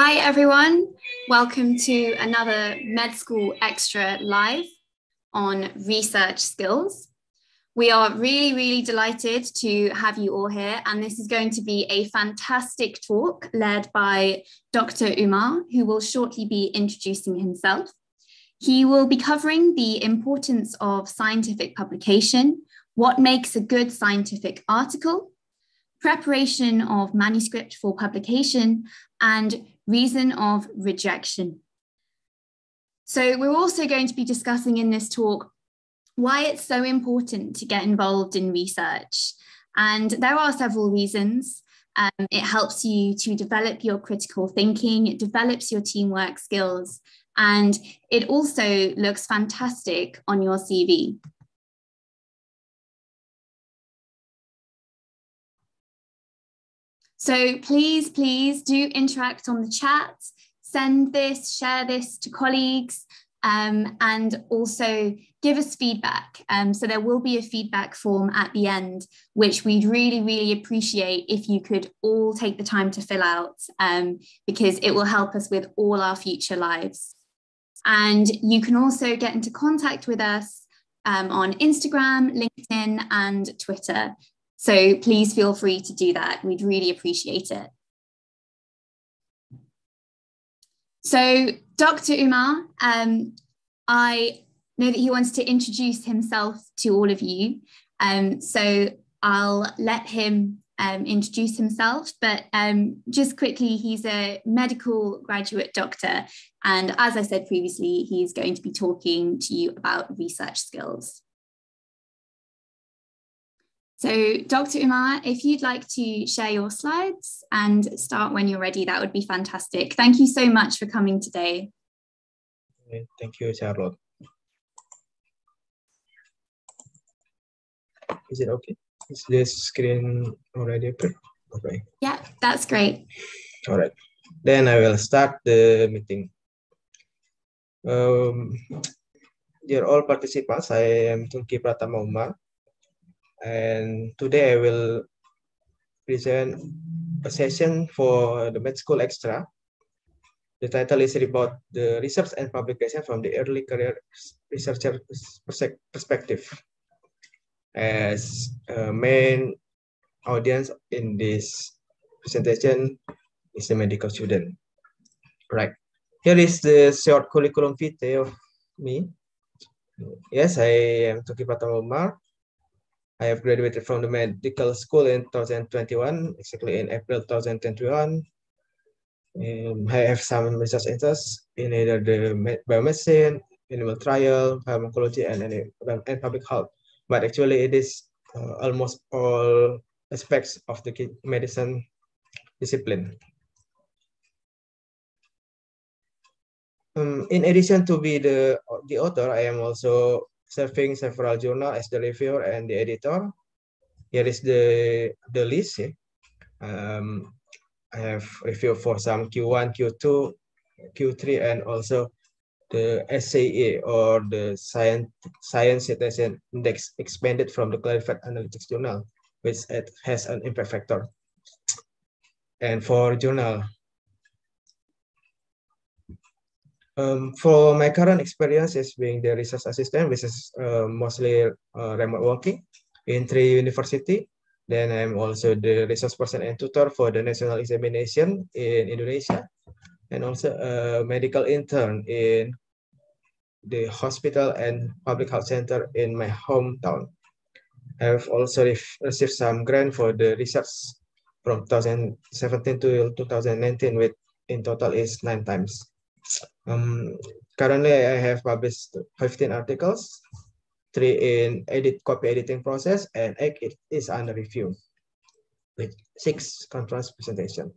Hi, everyone. Welcome to another Med School Extra Live on research skills. We are really, really delighted to have you all here. And this is going to be a fantastic talk led by Dr. Umar, who will shortly be introducing himself. He will be covering the importance of scientific publication, what makes a good scientific article, preparation of manuscript for publication, and reason of rejection. So, we're also going to be discussing in this talk why it's so important to get involved in research. And there are several reasons. Um, it helps you to develop your critical thinking, it develops your teamwork skills, and it also looks fantastic on your CV. So please, please do interact on the chat, send this, share this to colleagues, um, and also give us feedback. Um, so there will be a feedback form at the end, which we'd really, really appreciate if you could all take the time to fill out, um, because it will help us with all our future lives. And you can also get into contact with us um, on Instagram, LinkedIn, and Twitter. So please feel free to do that. We'd really appreciate it. So, Dr. Umar, um, I know that he wants to introduce himself to all of you. Um, so, I'll let him um, introduce himself, but um, just quickly, he's a medical graduate doctor. And as I said previously, he's going to be talking to you about research skills. So, Dr. Umar, if you'd like to share your slides and start when you're ready, that would be fantastic. Thank you so much for coming today. Thank you, Charlotte. Is it okay? Is this screen already open? Okay. Yeah, that's great. All right. Then I will start the meeting. Um, dear all participants, I am Tunki Pratama Umar, and today I will present a session for the med school extra. The title is about the research and publication from the early career researcher perspective. As a main audience in this presentation is the medical student. Right. Here is the short curriculum vitae of me. Yes, I am Tuki Patamomar. I have graduated from the medical school in 2021, exactly in April 2021. Um, I have some research interests in either the biomedicine, animal trial, pharmacology, and, and public health. But actually, it is uh, almost all aspects of the medicine discipline. Um, in addition to be the, the author, I am also serving several journal as the reviewer and the editor. Here is the, the list. Yeah. Um, I have reviewed for some Q1, Q2, Q3, and also the SAA or the Science, Science Citation Index expanded from the Clarified Analytics Journal, which has an impact factor. And for journal, Um, for my current experience is being the research assistant, which is uh, mostly uh, remote working in three university. Then I'm also the research person and tutor for the national examination in Indonesia, and also a medical intern in the hospital and public health center in my hometown. I've also received some grant for the research from 2017 to 2019, with in total is nine times. Um, currently, I have published 15 articles, three in edit copy editing process, and eight is under review with six conference presentation.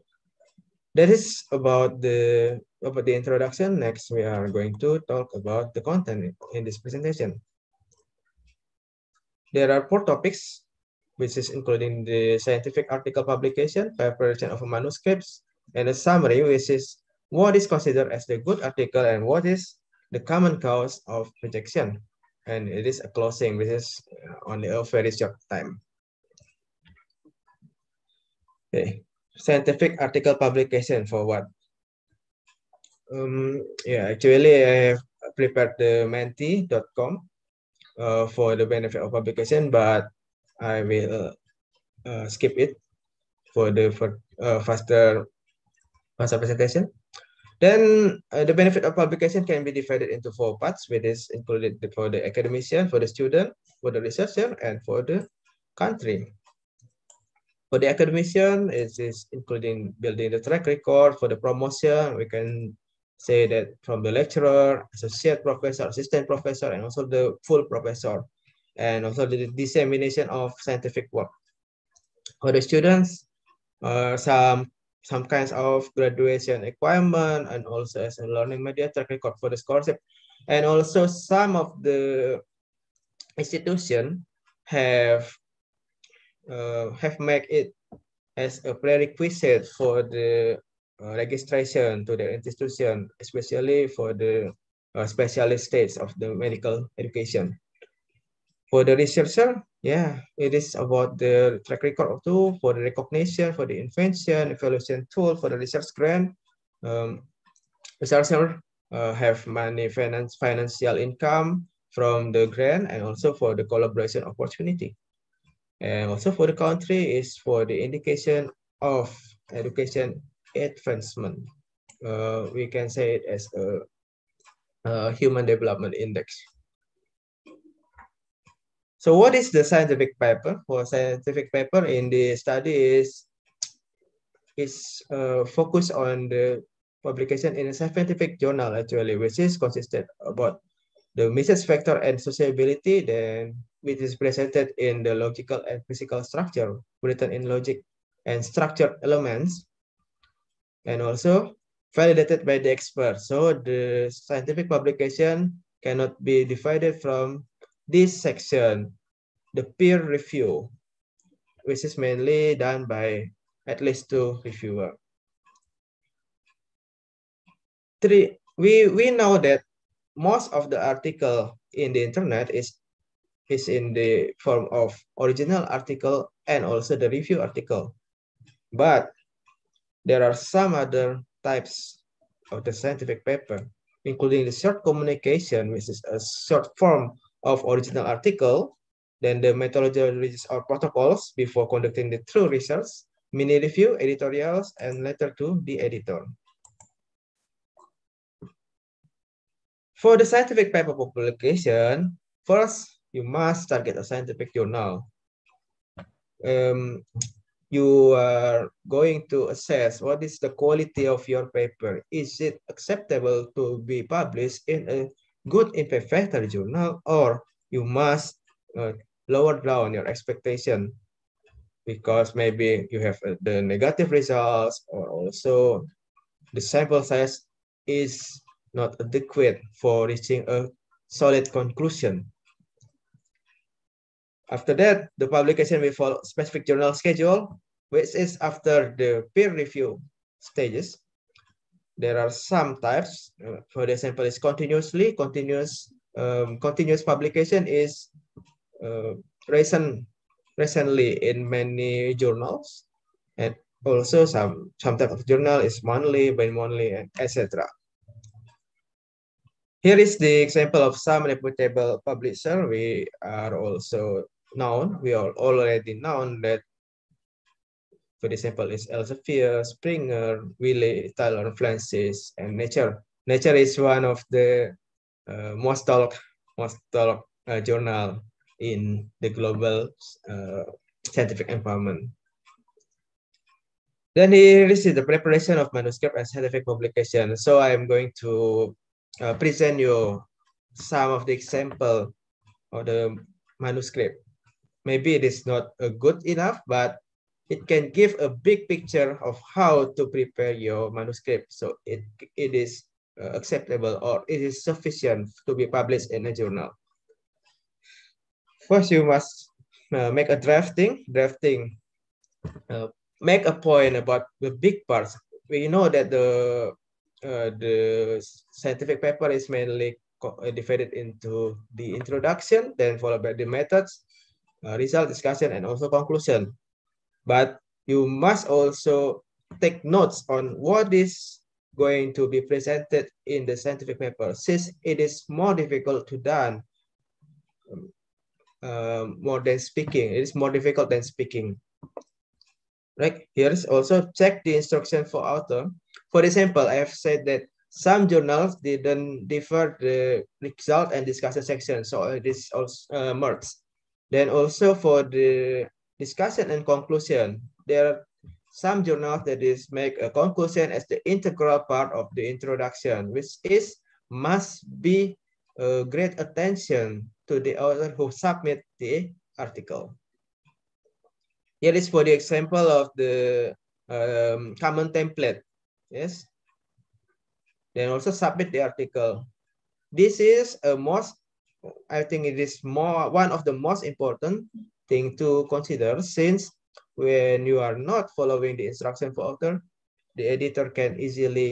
That is about the about the introduction. Next, we are going to talk about the content in this presentation. There are four topics, which is including the scientific article publication, preparation of manuscripts, and a summary, which is what is considered as the good article and what is the common cause of rejection. And it is a closing, which is only a very short time. Okay, scientific article publication for what? Um, yeah, actually I have prepared the menti.com uh, for the benefit of publication, but I will uh, skip it for the for, uh, faster faster presentation. Then uh, the benefit of publication can be divided into four parts, which is included for the academician, for the student, for the researcher, and for the country. For the academician, it is including building the track record for the promotion. We can say that from the lecturer, associate professor, assistant professor, and also the full professor, and also the dissemination of scientific work. For the students, uh, some some kinds of graduation requirement and also as a learning media track record for the scholarship. And also some of the institution have uh, have made it as a prerequisite for the uh, registration to the institution, especially for the uh, specialist states of the medical education. For the researcher, yeah, it is about the track record of tool for the recognition, for the invention, evaluation tool for the research grant. Um, researcher uh, have many finance financial income from the grant and also for the collaboration opportunity. And also for the country is for the indication of education advancement. Uh, we can say it as a, a human development index. So what is the scientific paper? Well, scientific paper in the study is is uh, focused on the publication in a scientific journal actually, which is consistent about the misses factor and sociability, then which is presented in the logical and physical structure, written in logic and structured elements, and also validated by the expert. So the scientific publication cannot be divided from this section, the peer review, which is mainly done by at least two reviewers. Three, we, we know that most of the article in the internet is, is in the form of original article and also the review article. But there are some other types of the scientific paper, including the short communication, which is a short form of original article, then the methodologies or protocols before conducting the true research, mini review, editorials, and letter to the editor. For the scientific paper publication, first, you must target a scientific journal. Um, you are going to assess what is the quality of your paper. Is it acceptable to be published in a good imperfectory journal or you must uh, lower down your expectation because maybe you have uh, the negative results or also the sample size is not adequate for reaching a solid conclusion. After that, the publication will follow specific journal schedule, which is after the peer review stages there are some types. Uh, for example, is continuously continuous um, continuous publication is uh, recent recently in many journals, and also some some type of journal is monthly, bi-monthly, etc. Here is the example of some reputable publisher. We are also known, we are already known that for example, is Elsevier, Springer, Willy, Tyler, Francis, and Nature. Nature is one of the uh, most talked most talked uh, journal in the global uh, scientific environment. Then this is the preparation of manuscript and scientific publication. So I am going to uh, present you some of the example of the manuscript. Maybe it is not uh, good enough, but it can give a big picture of how to prepare your manuscript. So it, it is uh, acceptable or it is sufficient to be published in a journal. First, you must uh, make a drafting. Drafting, uh, make a point about the big parts. We know that the uh, the scientific paper is mainly divided into the introduction, then followed by the methods, uh, result discussion, and also conclusion but you must also take notes on what is going to be presented in the scientific paper since it is more difficult to done um, more than speaking. It is more difficult than speaking. Right? Here's also check the instruction for author. For example, I have said that some journals didn't differ the result and discussion section, so it is also uh, merged. Then also for the Discussion and conclusion. There are some journals that is make a conclusion as the integral part of the introduction, which is must be a uh, great attention to the author who submit the article. Here is for the example of the um, common template. Yes. Then also submit the article. This is a most, I think it is more one of the most important thing to consider since when you are not following the instruction for author, the editor can easily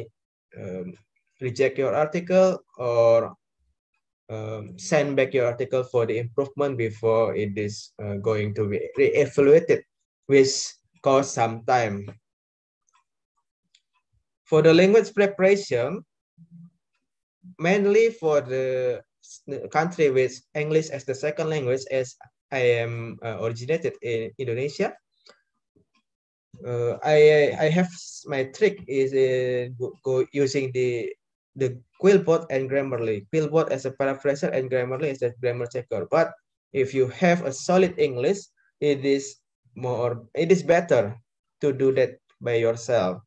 um, reject your article or um, send back your article for the improvement before it is uh, going to be re-evaluated, which costs some time. For the language preparation, mainly for the country with English as the second language as I am uh, originated in Indonesia. Uh, I I have my trick is uh, go, using the the Quillbot and Grammarly. Quillbot as a paraphraser and Grammarly as a grammar checker. But if you have a solid English, it is more it is better to do that by yourself.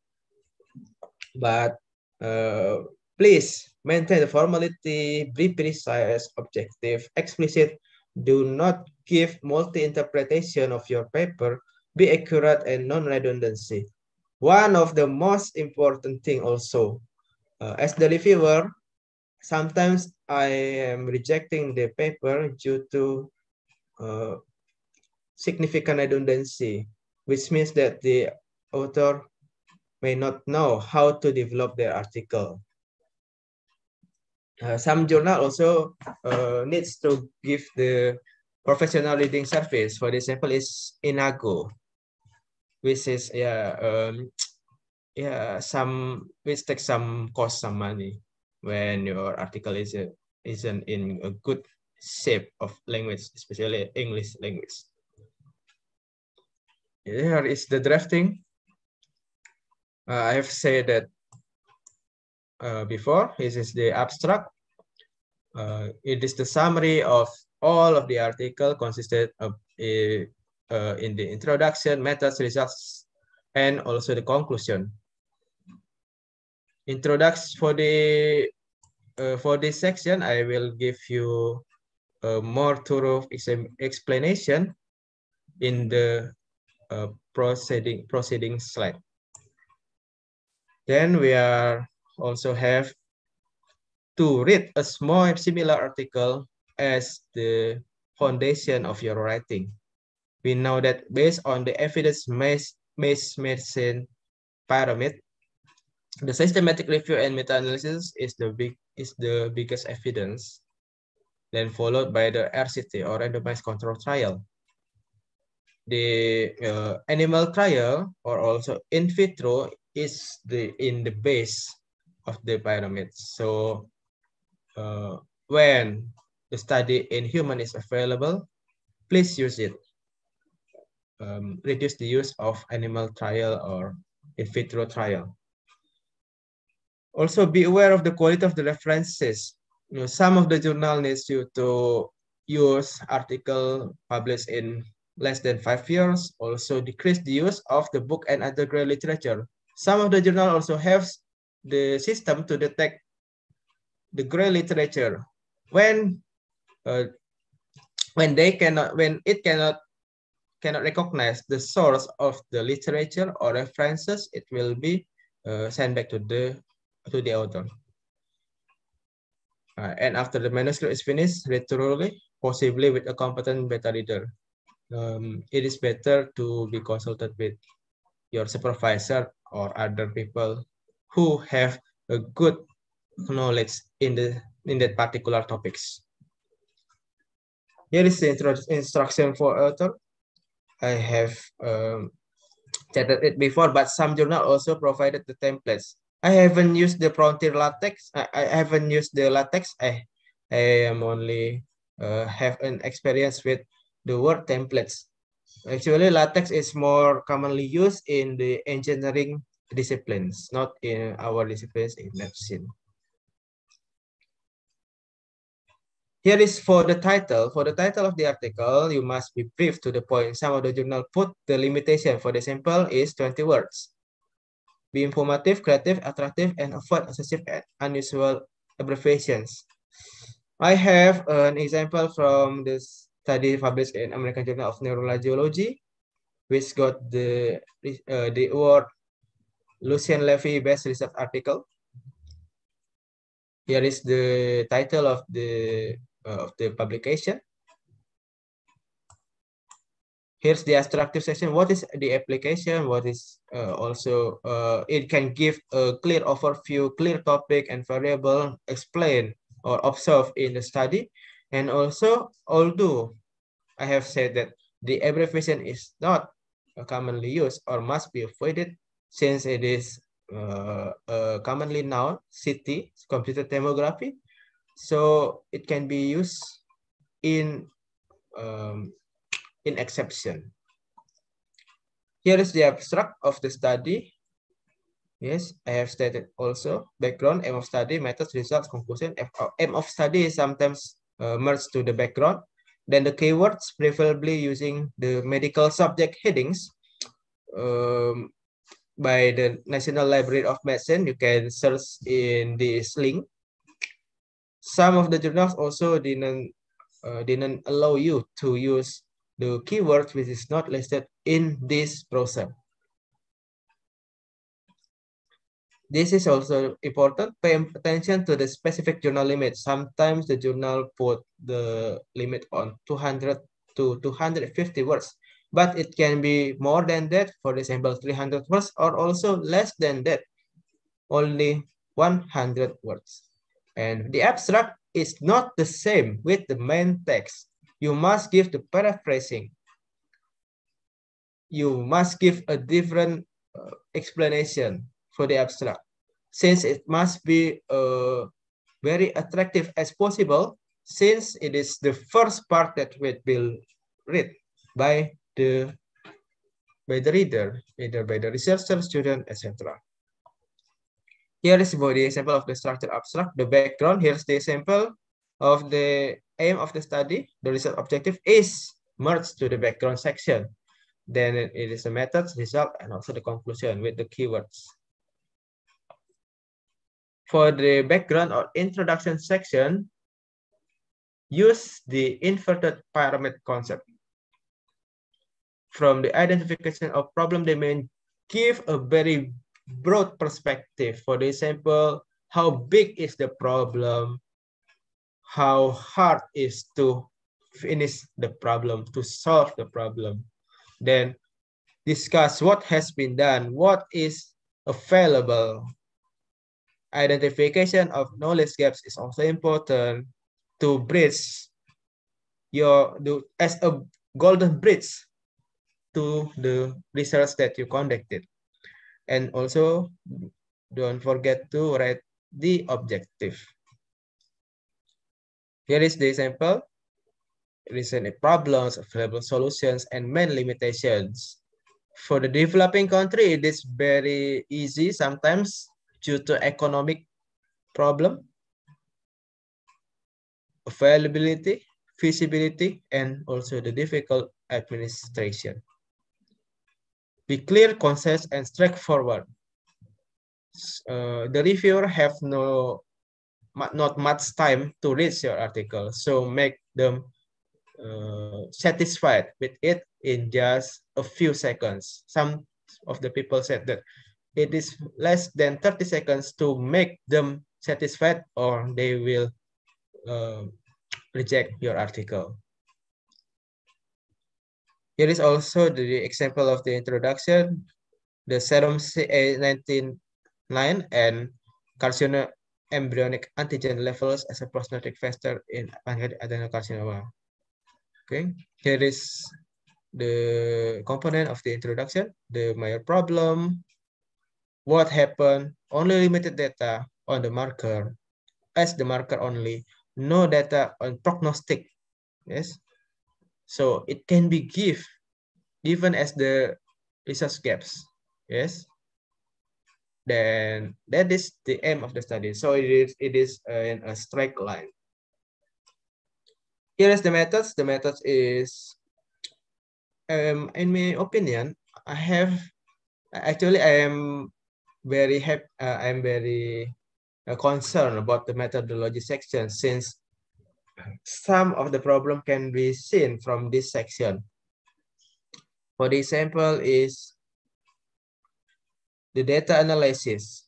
But uh, please maintain the formality, be precise, objective, explicit, do not give multi-interpretation of your paper. Be accurate and non-redundancy. One of the most important thing also, uh, as the reviewer, sometimes I am rejecting the paper due to uh, significant redundancy, which means that the author may not know how to develop their article uh, some journal also uh, needs to give the professional reading service. For example, is Inago, which is yeah um, yeah some which takes some cost some money when your article is uh, isn't in a good shape of language, especially English language. Here is the drafting. Uh, I have said that uh, before. This is the abstract. Uh, it is the summary of all of the article consisted of a, uh, in the introduction, methods, results, and also the conclusion. Introduction for the uh, for this section, I will give you a uh, more thorough explanation in the proceeding proceeding slide. Then we are also have to read a small similar article as the foundation of your writing. We know that based on the evidence-based medicine pyramid, the systematic review and meta-analysis is the big is the biggest evidence, then followed by the RCT or randomized control trial. The uh, animal trial or also in vitro is the in the base of the pyramids. So uh, when the study in human is available, please use it. Um, reduce the use of animal trial or in vitro trial. Also be aware of the quality of the references. You know, some of the journal needs you to use article published in less than five years. Also decrease the use of the book and other grey literature. Some of the journal also have the system to detect the gray literature when uh, when they cannot when it cannot cannot recognize the source of the literature or references it will be uh, sent back to the to the author uh, and after the manuscript is finished literally, possibly with a competent beta reader um, it is better to be consulted with your supervisor or other people who have a good knowledge in the in that particular topics. Here is the instruction for author. I have um, chatted it before, but some journal also provided the templates. I haven't used the Frontier LaTeX. I, I haven't used the LaTeX. I, I am only uh, have an experience with the word templates. Actually, LaTeX is more commonly used in the engineering disciplines, not in our disciplines in medicine. Here is for the title. For the title of the article, you must be brief to the point. Some of the journal put the limitation for the sample is 20 words. Be informative, creative, attractive, and avoid excessive and unusual abbreviations. I have an example from the study published in American Journal of Neurology, which got the, uh, the award Lucien Levy Best Research Article. Here is the title of the uh, of the publication. Here's the abstractive section. What is the application? What is uh, also uh, it can give a clear overview, clear topic and variable explained or observed in the study. And also, although I have said that the abbreviation is not commonly used or must be avoided, since it is uh, a commonly known city computer tomography. So it can be used in, um, in exception. Here is the abstract of the study. Yes, I have stated also background, aim of study, methods, results, conclusion. Aim oh, of study is sometimes uh, merged to the background. Then the keywords, preferably using the medical subject headings. Um, by the National Library of Medicine. You can search in this link. Some of the journals also didn't, uh, didn't allow you to use the keyword which is not listed in this process. This is also important. Pay attention to the specific journal limit. Sometimes the journal put the limit on 200 to 250 words but it can be more than that, for example, 300 words, or also less than that, only 100 words. And the abstract is not the same with the main text. You must give the paraphrasing. You must give a different uh, explanation for the abstract. Since it must be uh, very attractive as possible, since it is the first part that will be read by the by the reader, either by the researcher, student, etc. Here is the example of the structure abstract, the background. Here's the example of the aim of the study. The research objective is merged to the background section. Then it is the methods, result, and also the conclusion with the keywords. For the background or introduction section, use the inverted pyramid concept from the identification of problem domain give a very broad perspective. For example, how big is the problem? How hard is to finish the problem, to solve the problem? Then discuss what has been done, what is available. Identification of knowledge gaps is also important to bridge your as a golden bridge to the research that you conducted. And also, don't forget to write the objective. Here is the example. Recent problems, available solutions, and main limitations. For the developing country, it is very easy sometimes due to economic problem, availability, feasibility, and also the difficult administration be clear, concise, and straightforward. Uh, the reviewer have no not much time to read your article, so make them uh, satisfied with it in just a few seconds. Some of the people said that it is less than 30 seconds to make them satisfied or they will uh, reject your article. Here is also the example of the introduction, the serum CA199 and carcinoma embryonic antigen levels as a prognostic factor in pancreatic adenocarcinoma. Okay, here is the component of the introduction, the major problem, what happened, only limited data on the marker, as the marker only, no data on prognostic, yes, so it can be give, given as the research gaps. Yes. Then that is the aim of the study. So it is it is in a straight line. Here is the methods. The methods is, um, in my opinion, I have actually I am very happy. Uh, I'm very uh, concerned about the methodology section since some of the problem can be seen from this section. For the example is the data analysis.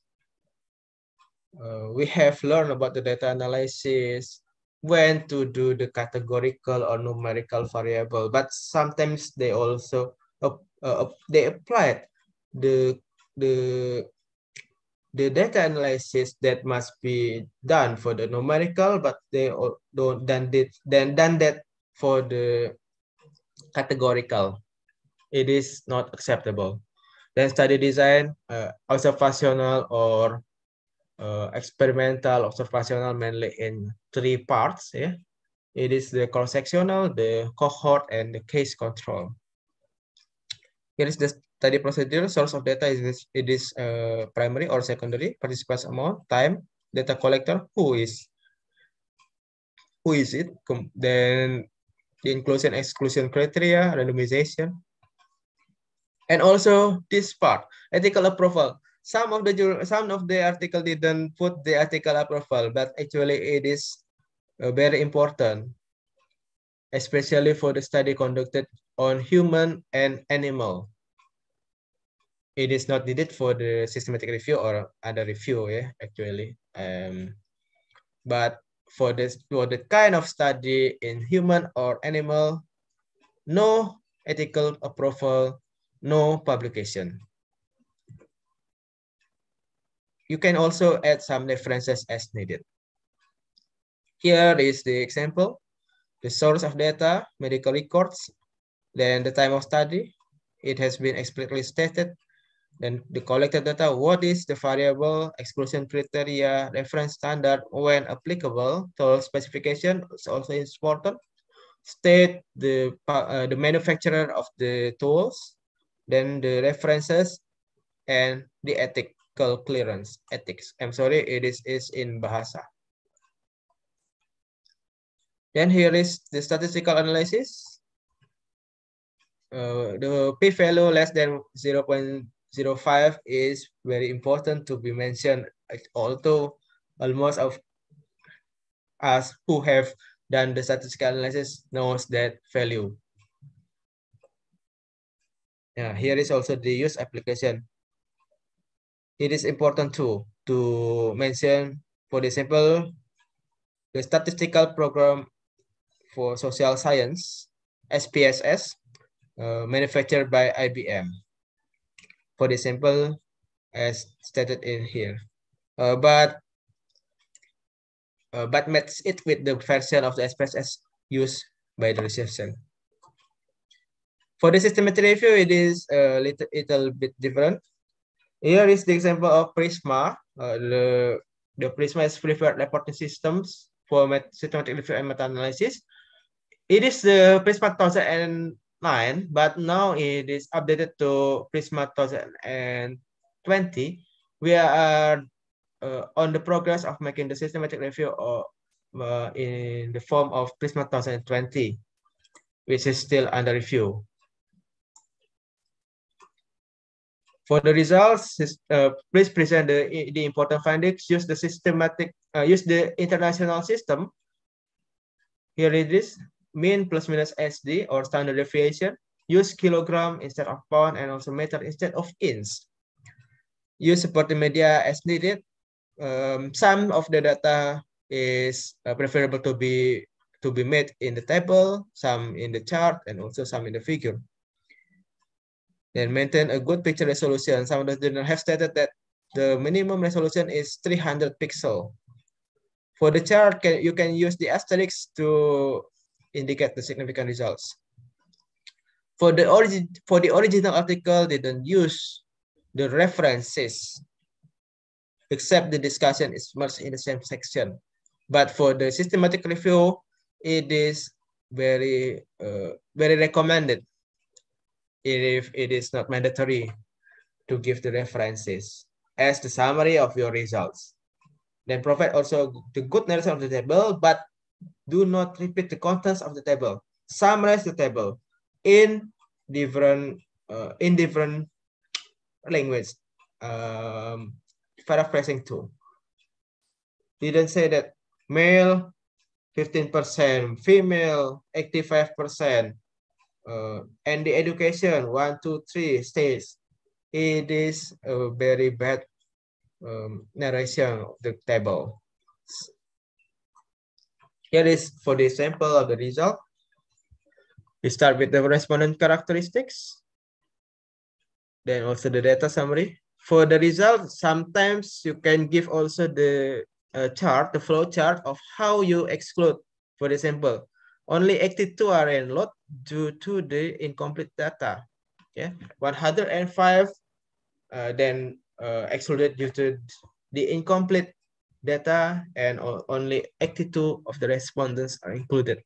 Uh, we have learned about the data analysis, when to do the categorical or numerical variable, but sometimes they also uh, uh, they applied the the the data analysis that must be done for the numerical, but they don't done it then done that for the categorical. It is not acceptable. Then study design, uh, observational or uh, experimental, observational mainly in three parts. Yeah, it is the cross-sectional, the cohort, and the case control. Here is the study procedure. Source of data is this, it is uh, primary or secondary. Participants amount, time, data collector, who is, who is it? Then the inclusion exclusion criteria, randomization, and also this part, ethical approval. Some of the some of the article didn't put the ethical approval, but actually it is uh, very important especially for the study conducted on human and animal. It is not needed for the systematic review or other review, yeah, actually. Um, but for this for the kind of study in human or animal, no ethical approval, no publication. You can also add some references as needed. Here is the example the source of data, medical records, then the time of study. It has been explicitly stated. Then the collected data, what is the variable, exclusion criteria, reference standard when applicable, so specification is also important. State the, uh, the manufacturer of the tools, then the references, and the ethical clearance, ethics. I'm sorry, it is, is in Bahasa. Then here is the statistical analysis. Uh, the p-value less than 0 0.05 is very important to be mentioned, although almost of us who have done the statistical analysis knows that value. Yeah, here is also the use application. It is important too to mention, for example, the statistical program for Social Science, SPSS, uh, manufactured by IBM. For the sample, as stated in here. Uh, but uh, but match it with the version of the SPSS used by the reception. For the systematic review, it is a little, little bit different. Here is the example of Prisma. Uh, the, the Prisma is preferred reporting systems for systematic review and meta-analysis. It is the Prisma 2009, but now it is updated to Prisma 2020. We are uh, on the progress of making the systematic review or uh, in the form of Prisma 2020, which is still under review. For the results, uh, please present the, the important findings. Use the systematic, uh, use the international system. Here it is mean plus minus SD or standard deviation, use kilogram instead of pound and also meter instead of inch. Use supporting media as needed. Um, some of the data is uh, preferable to be to be made in the table, some in the chart, and also some in the figure. Then maintain a good picture resolution. Some of the journal have stated that the minimum resolution is 300 pixel. For the chart, can, you can use the asterisk to indicate the significant results. For the, origin, for the original article, they don't use the references, except the discussion is merged in the same section. But for the systematic review, it is very, uh, very recommended if it is not mandatory to give the references as the summary of your results. Then provide also the good narration of the table, but do not repeat the contents of the table. Summarize the table in different uh, in different language. Um, paraphrasing too. Didn't say that male 15%, female 85%, uh, and the education one, two, three states. It is a very bad um, narration of the table. Here is for the sample of the result. We start with the respondent characteristics, then also the data summary. For the result, sometimes you can give also the uh, chart, the flow chart of how you exclude. For example, only 82 are enrolled due to the incomplete data. Yeah, 105 uh, then uh, excluded due to the incomplete data, and only eighty-two of the respondents are included.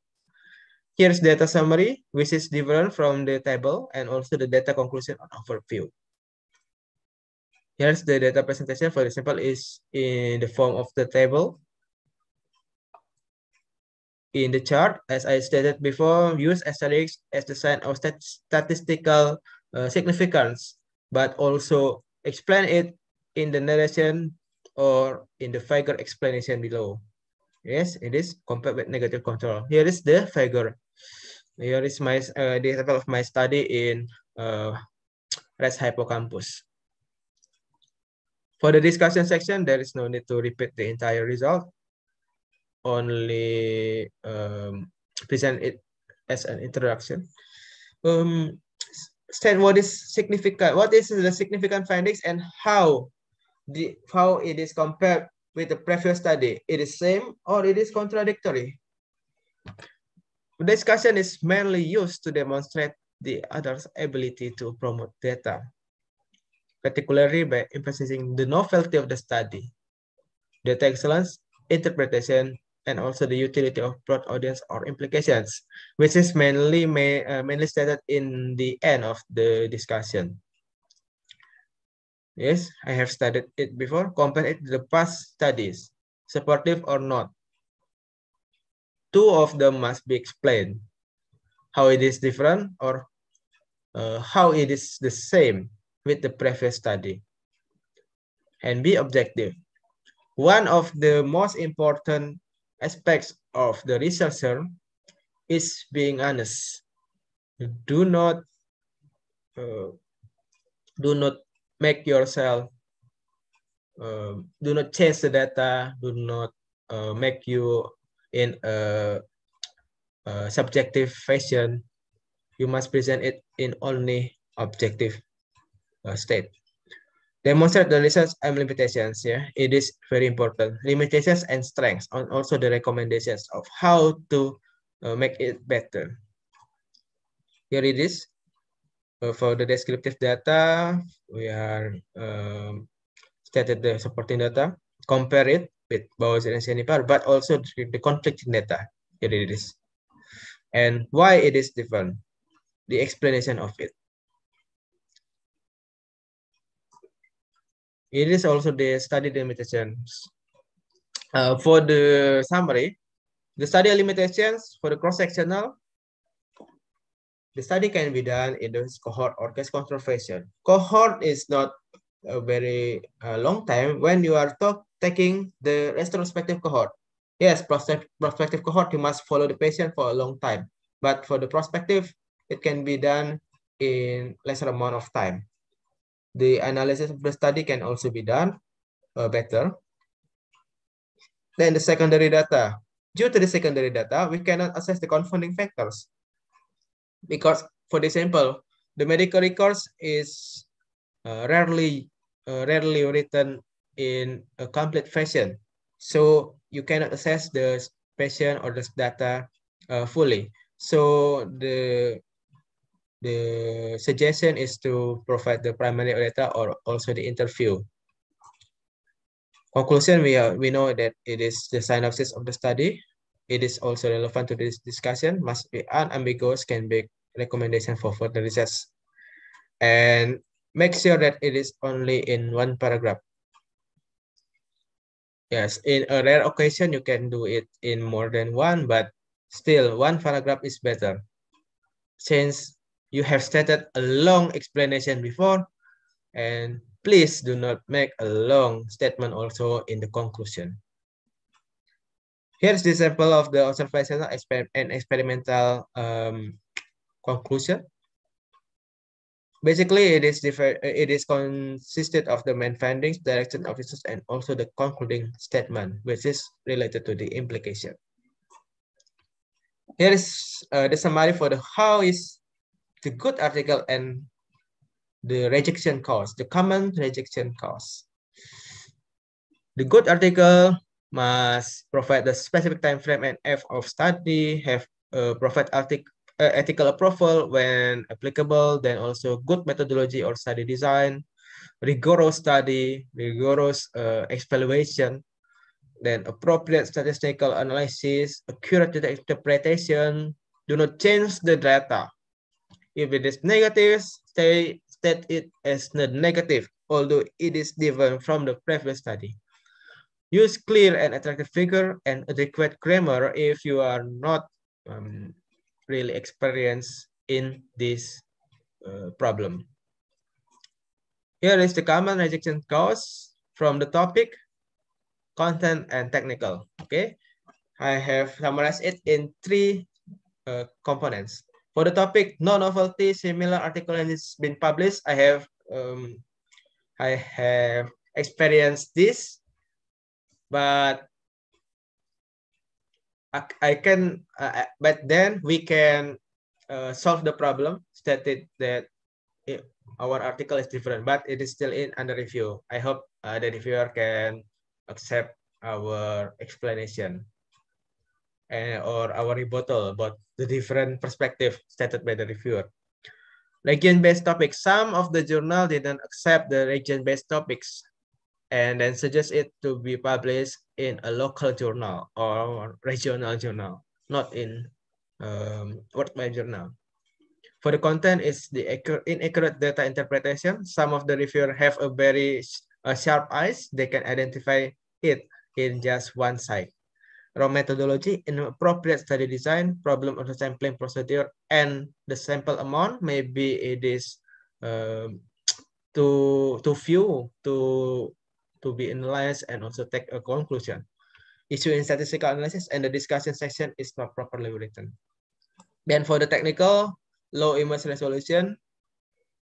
Here's data summary, which is different from the table and also the data conclusion overview. Here's the data presentation, for example, is in the form of the table. In the chart, as I stated before, use asterisks as the sign of stat statistical uh, significance, but also explain it in the narration or in the figure explanation below. Yes, it is compared with negative control. Here is the figure. Here is my uh, the example of my study in uh, hippocampus. For the discussion section, there is no need to repeat the entire result. Only um, present it as an introduction. Um, stand. what is significant, what is the significant findings and how the, how it is compared with the previous study. It is same or it is contradictory. Discussion is mainly used to demonstrate the other's ability to promote data, particularly by emphasizing the novelty of the study, data excellence, interpretation, and also the utility of broad audience or implications, which is mainly, may, uh, mainly stated in the end of the discussion. Yes, I have studied it before. Compare it to the past studies, supportive or not. Two of them must be explained. How it is different or uh, how it is the same with the previous study. And be objective. One of the most important aspects of the researcher is being honest. Do not uh, do not make yourself uh, do not chase the data do not uh, make you in a, a, subjective fashion you must present it in only objective uh, state demonstrate the results and limitations yeah it is very important limitations and strengths and also the recommendations of how to uh, make it better here it is Uh, for the descriptive data, we are um, stated the supporting data, compare it with Bowser and Sennipar, but also the conflicting data. Here it is. And why it is different, the explanation of it. It is also the study limitations. Uh, for the summary, the study limitations for the cross-sectional The study can be done in the cohort or case control fashion. Cohort is not a very uh, long time when you are taking the retrospective cohort. Yes, prospective cohort, you must follow the patient for a long time. But for the prospective, it can be done in lesser amount of time. The analysis of the study can also be done uh, better. Then the secondary data. Due to the secondary data, we cannot assess the confounding factors because for example, the medical records is uh, rarely uh, rarely written in a complete fashion. So you cannot assess the patient or the data uh, fully. So the the suggestion is to provide the primary data or also the interview. Conclusion, we, are, we know that it is the synopsis of the study. It is also relevant to this discussion, must be unambiguous, can make recommendation for further research. And make sure that it is only in one paragraph. Yes, in a rare occasion, you can do it in more than one, but still one paragraph is better. Since you have stated a long explanation before, and please do not make a long statement also in the conclusion. Here's the example of the observational exper and experimental um, conclusion. Basically, it is different. It is consisted of the main findings, direction of research, and also the concluding statement, which is related to the implication. Here is uh, the summary for the how is the good article and the rejection cause, the common rejection cause. The good article must provide the specific time frame and F of study, have uh, provide uh, ethical approval when applicable, then also good methodology or study design, rigorous study, rigorous uh, evaluation, then appropriate statistical analysis, accurate interpretation, do not change the data. If it is negative, stay, state it as not negative, although it is different from the previous study. Use clear and attractive figure and adequate grammar if you are not um, really experienced in this uh, problem. Here is the common rejection cause from the topic, content, and technical. Okay, I have summarized it in three uh, components. For the topic, no novelty, similar article has been published. I have um, I have experienced this but I, I can uh, but then we can uh, solve the problem stated that it, our article is different but it is still in under review I hope uh, the reviewer can accept our explanation and, eh, or our rebuttal about the different perspective stated by the reviewer. Region-based topics. Some of the journal didn't accept the region-based topics and then suggest it to be published in a local journal or regional journal, not in um, worldwide journal. For the content, it's the inaccurate data interpretation. Some of the reviewers have a very sharp eyes. They can identify it in just one site. Wrong methodology, inappropriate study design, problem of the sampling procedure, and the sample amount. Maybe it is um, too few to to be analyzed and also take a conclusion. Issue in statistical analysis and the discussion section is not properly written. Then for the technical, low image resolution,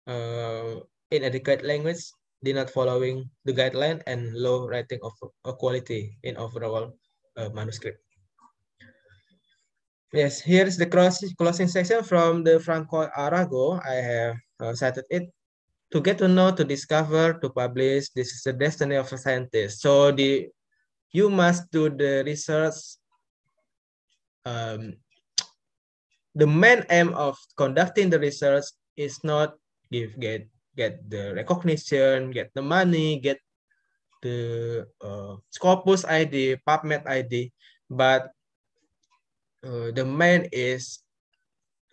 uh, inadequate language, did not following the guideline, and low writing of quality in overall uh, manuscript. Yes, here's the cross closing section from the Franco Arago. I have uh, cited it to get to know, to discover, to publish. This is the destiny of a scientist. So the you must do the research. Um, the main aim of conducting the research is not give get get the recognition, get the money, get the uh, Scopus ID, PubMed ID, but uh, the main is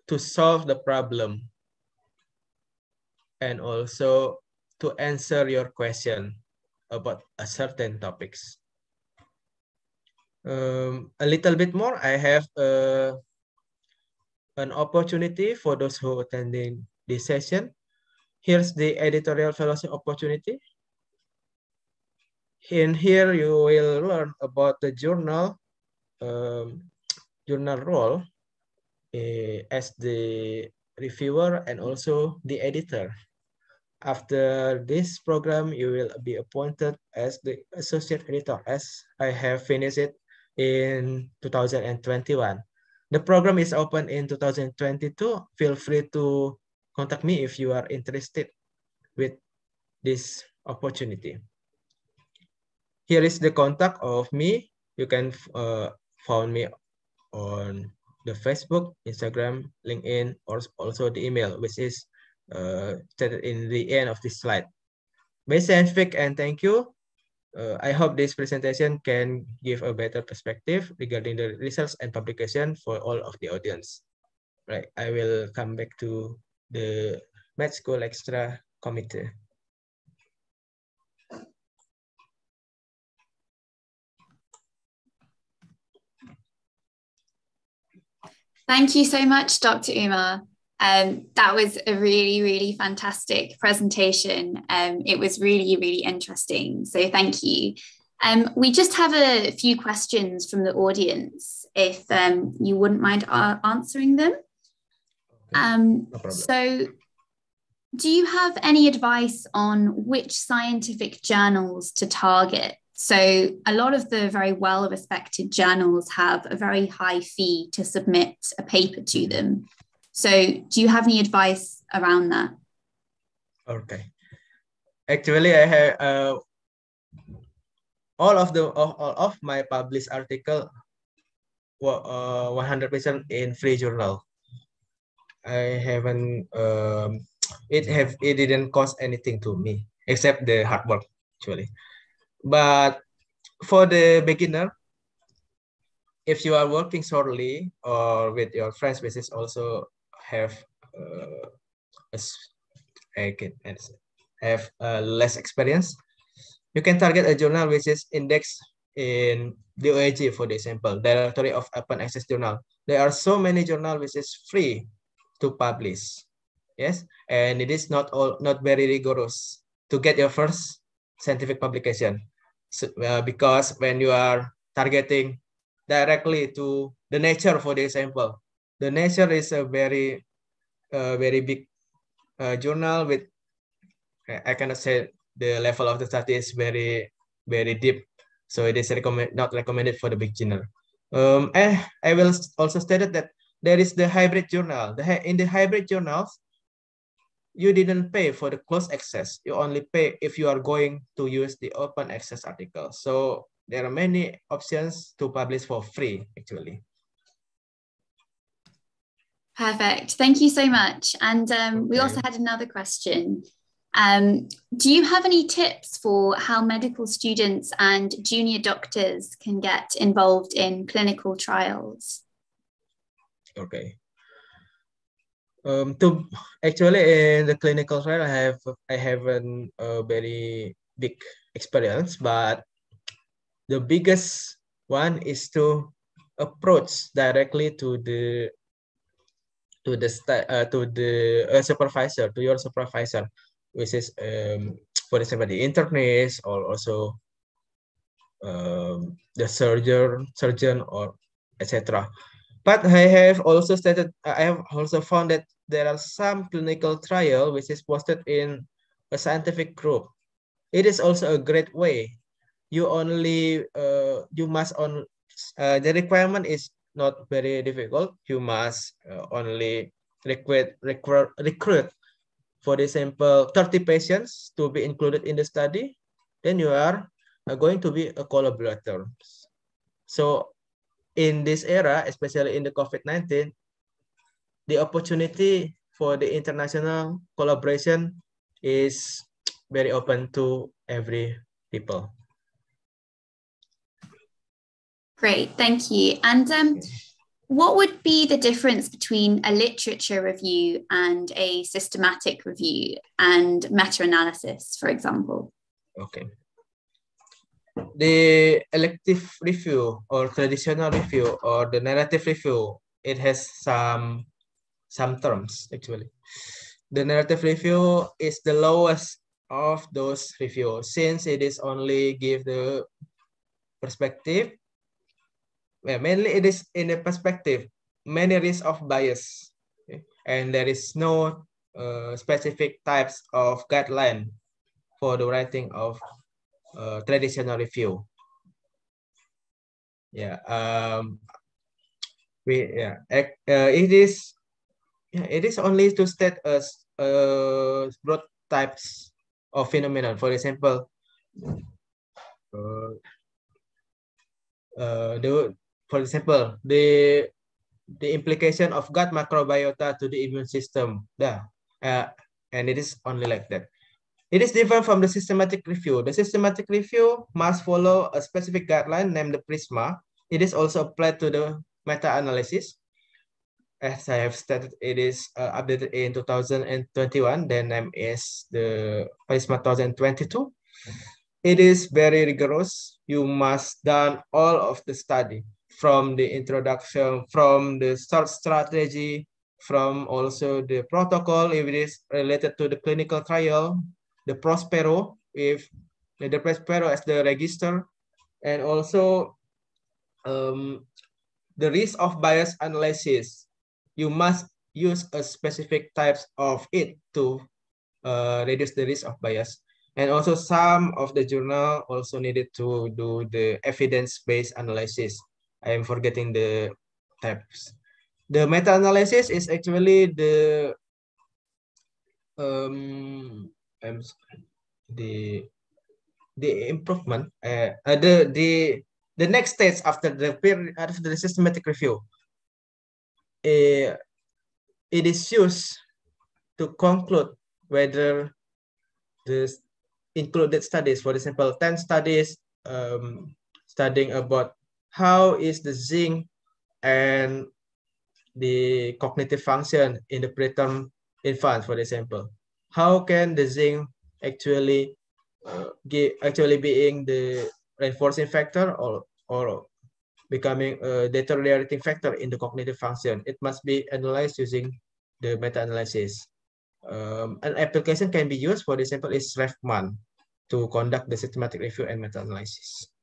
to solve the problem and also to answer your question about a certain topics. Um, a little bit more, I have a uh, an opportunity for those who attending this session. Here's the editorial fellowship opportunity. In here, you will learn about the journal um, journal role uh, as the reviewer and also the editor. After this program, you will be appointed as the associate editor as I have finished it in 2021. The program is open in 2022. Feel free to contact me if you are interested with this opportunity. Here is the contact of me. You can uh, find me on the Facebook, Instagram, LinkedIn, or also the email, which is stated uh, in the end of this slide. Basic and thank you. Uh, I hope this presentation can give a better perspective regarding the results and publication for all of the audience. Right, I will come back to the Med School Extra Committee. Thank you so much, Dr. Umar. Um, that was a really, really fantastic presentation. Um, it was really, really interesting. So thank you. Um, we just have a few questions from the audience, if um, you wouldn't mind answering them. Um, no so do you have any advice on which scientific journals to target? So, a lot of the very well respected journals have a very high fee to submit a paper to mm-hmm. them. So, do you have any advice around that? Okay. Actually, I have uh, all of the all, all of my published article 100% uh, in free journal. I haven't um, it have it didn't cost anything to me except the hard work actually. But for the beginner, if you are working solely or with your friends, this is also have uh, have uh, less experience. You can target a journal which is indexed in DOAG for the example, Directory of Open Access Journal. There are so many journals which is free to publish. Yes, and it is not all not very rigorous to get your first scientific publication so, uh, because when you are targeting directly to the nature for the example, the Nature is a very, uh, very big uh, journal with, I cannot say the level of the study is very, very deep. So it is recommend, not recommended for the beginner. Um, I, I will also stated that there is the hybrid journal. The, in the hybrid journals, you didn't pay for the closed access. You only pay if you are going to use the open access article. So there are many options to publish for free, actually. Perfect. Thank you so much. And um, okay. we also had another question. Um, do you have any tips for how medical students and junior doctors can get involved in clinical trials? Okay. Um, to actually in the clinical trial, I have I haven't a very big experience, but the biggest one is to approach directly to the to the uh, to the uh, supervisor to your supervisor which is um, for example the internist or also um, the surgeon surgeon or etc but i have also stated i have also found that there are some clinical trial which is posted in a scientific group it is also a great way you only uh, you must on uh, the requirement is not very difficult. You must uh, only recruit, recruit, for example, 30 patients to be included in the study. Then you are uh, going to be a collaborator. So in this era, especially in the COVID-19, the opportunity for the international collaboration is very open to every people. Great, thank you. And um, what would be the difference between a literature review and a systematic review and meta analysis, for example? Okay. The elective review or traditional review or the narrative review, it has some some terms actually. The narrative review is the lowest of those reviews since it is only give the perspective yeah, mainly it is in the perspective many risks of bias okay? and there is no uh, specific types of guideline for the writing of uh, traditional review yeah um we yeah uh, it is yeah, it is only to state as uh, broad types of phenomenon for example uh, uh, the for example, the the implication of gut microbiota to the immune system. Yeah. Uh, and it is only like that. It is different from the systematic review. The systematic review must follow a specific guideline named the PRISMA. It is also applied to the meta-analysis. As I have stated, it is uh, updated in 2021. The name is the PRISMA 2022. It is very rigorous. You must done all of the study from the introduction, from the start strategy, from also the protocol if it is related to the clinical trial, the Prospero, if the Prospero as the register, and also um, the risk of bias analysis. You must use a specific types of it to uh, reduce the risk of bias. And also some of the journal also needed to do the evidence-based analysis I am forgetting the tabs. The meta-analysis is actually the um I'm the the improvement uh, uh, the the the next stage after the peer after the systematic review uh, it is used to conclude whether the included studies for example 10 studies um, studying about how is the zinc and the cognitive function in the preterm infant, for example. How can the zinc actually uh, give, actually being the reinforcing factor or, or becoming a deteriorating factor in the cognitive function? It must be analyzed using the meta-analysis. Um, an application can be used, for example, is Refman to conduct the systematic review and meta-analysis.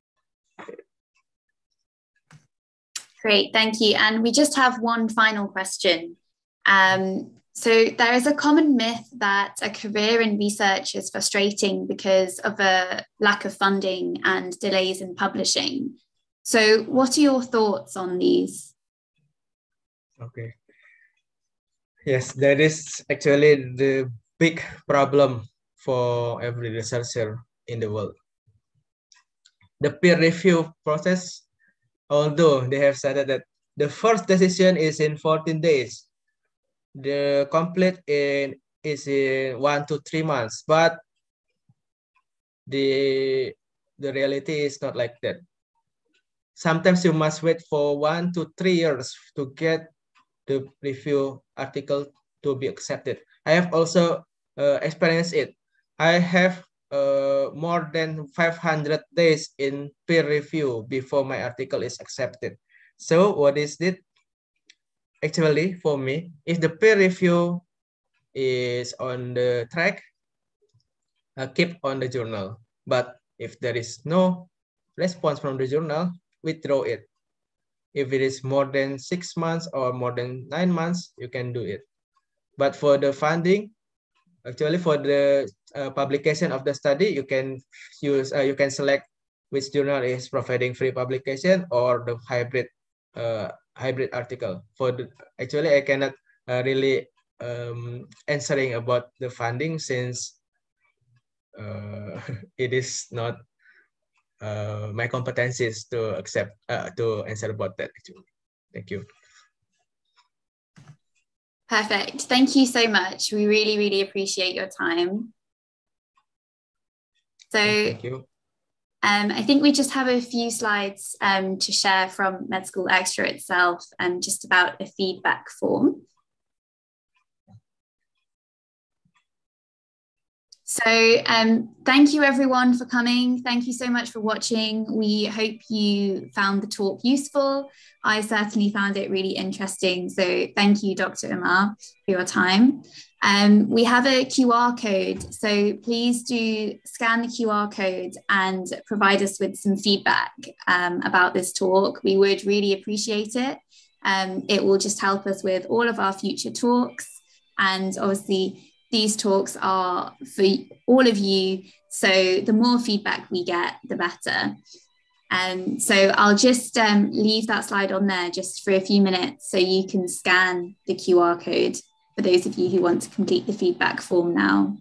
Great, thank you. And we just have one final question. Um, so, there is a common myth that a career in research is frustrating because of a lack of funding and delays in publishing. So, what are your thoughts on these? Okay. Yes, that is actually the big problem for every researcher in the world. The peer review process although they have said that the first decision is in 14 days. The complete in, is in one to three months, but the, the reality is not like that. Sometimes you must wait for one to three years to get the review article to be accepted. I have also uh, experienced it. I have uh, more than 500 days in peer review before my article is accepted. So what is it? Actually, for me, if the peer review is on the track, uh, keep on the journal. But if there is no response from the journal, withdraw it. If it is more than six months or more than nine months, you can do it. But for the funding, Actually, for the uh, publication of the study, you can use uh, you can select which journal is providing free publication or the hybrid uh, hybrid article. For the, actually, I cannot uh, really um, answering about the funding since uh, it is not uh, my competencies to accept to answer about that. Actually, thank you. Perfect. Thank you so much. We really, really appreciate your time. So thank um, I think we just have a few slides um, to share from Med School Extra itself, and just about a feedback form. So, um, thank you everyone for coming. Thank you so much for watching. We hope you found the talk useful. I certainly found it really interesting. So, thank you, Dr. Umar, for your time. Um, we have a QR code, so please do scan the QR code and provide us with some feedback um, about this talk. We would really appreciate it. Um, it will just help us with all of our future talks and obviously these talks are for all of you. So the more feedback we get, the better. Um, so I'll just um, leave that slide on there just for a few minutes so you can scan the QR code for those of you who want to complete the feedback form now.